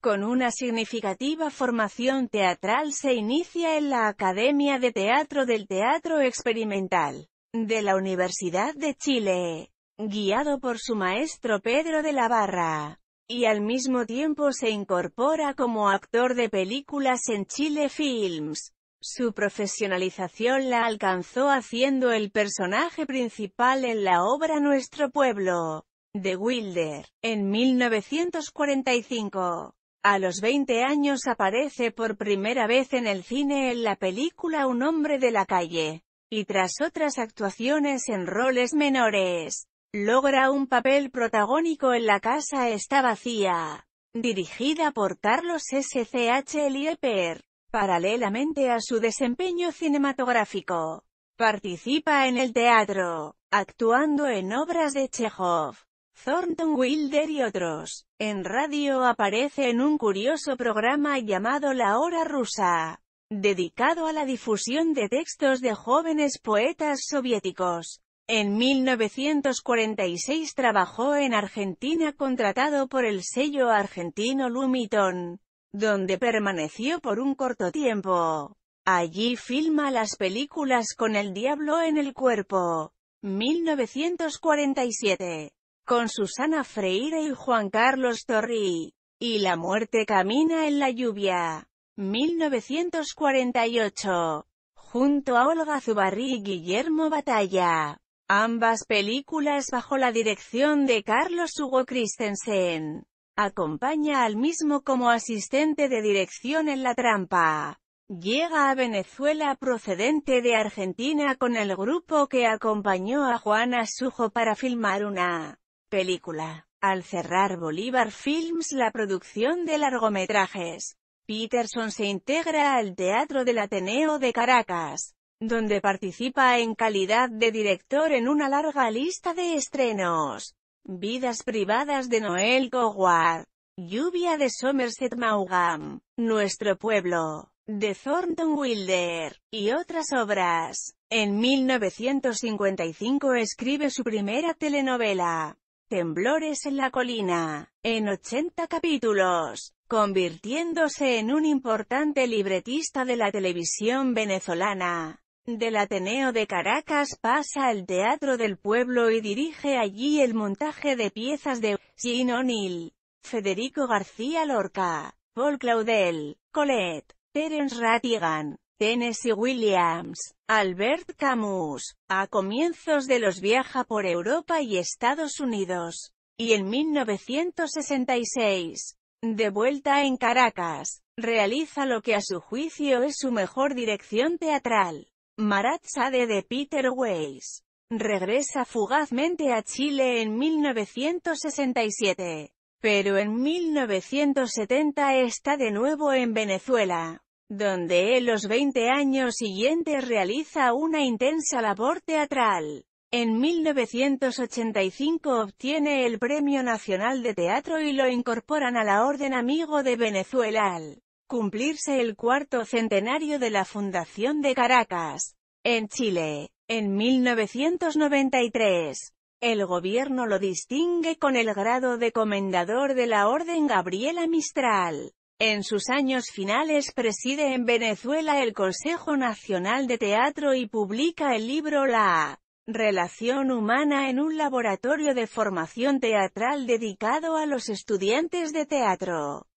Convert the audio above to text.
Con una significativa formación teatral se inicia en la Academia de Teatro del Teatro Experimental de la Universidad de Chile, guiado por su maestro Pedro de la Barra, y al mismo tiempo se incorpora como actor de películas en Chile Films. Su profesionalización la alcanzó haciendo el personaje principal en la obra Nuestro Pueblo, de Wilder, en 1945. A los 20 años aparece por primera vez en el cine en la película Un hombre de la calle, y tras otras actuaciones en roles menores, logra un papel protagónico en La casa está vacía, dirigida por Carlos S.C.H. Lieper, Paralelamente a su desempeño cinematográfico, participa en el teatro, actuando en obras de Chekhov, Thornton Wilder y otros. En radio aparece en un curioso programa llamado La Hora Rusa, dedicado a la difusión de textos de jóvenes poetas soviéticos. En 1946 trabajó en Argentina contratado por el sello argentino Lumiton, donde permaneció por un corto tiempo. Allí filma las películas con el diablo en el cuerpo. 1947 con Susana Freire y Juan Carlos Torri, y La muerte camina en la lluvia, 1948, junto a Olga Zubarri y Guillermo Batalla, ambas películas bajo la dirección de Carlos Hugo Christensen. Acompaña al mismo como asistente de dirección en La Trampa. Llega a Venezuela procedente de Argentina con el grupo que acompañó a Juana Sujo para filmar una Película. Al cerrar Bolívar Films la producción de largometrajes, Peterson se integra al Teatro del Ateneo de Caracas, donde participa en calidad de director en una larga lista de estrenos. Vidas privadas de Noel Coward, Lluvia de Somerset Maugham, Nuestro Pueblo, de Thornton Wilder, y otras obras. En 1955 escribe su primera telenovela, Temblores en la colina, en 80 capítulos, convirtiéndose en un importante libretista de la televisión venezolana. Del Ateneo de Caracas pasa al Teatro del Pueblo y dirige allí el montaje de piezas de Jean O'Neill, Federico García Lorca, Paul Claudel, Colette, Terence Rattigan. Tennessee Williams, Albert Camus, a comienzos de los viaja por Europa y Estados Unidos, y en 1966, de vuelta en Caracas, realiza lo que a su juicio es su mejor dirección teatral, Marat Sade de Peter Weiss. Regresa fugazmente a Chile en 1967, pero en 1970 está de nuevo en Venezuela donde en los 20 años siguientes realiza una intensa labor teatral. En 1985 obtiene el Premio Nacional de Teatro y lo incorporan a la Orden Amigo de Venezuela al cumplirse el cuarto centenario de la Fundación de Caracas, en Chile. En 1993, el gobierno lo distingue con el grado de Comendador de la Orden Gabriela Mistral. En sus años finales preside en Venezuela el Consejo Nacional de Teatro y publica el libro La Relación Humana en un laboratorio de formación teatral dedicado a los estudiantes de teatro.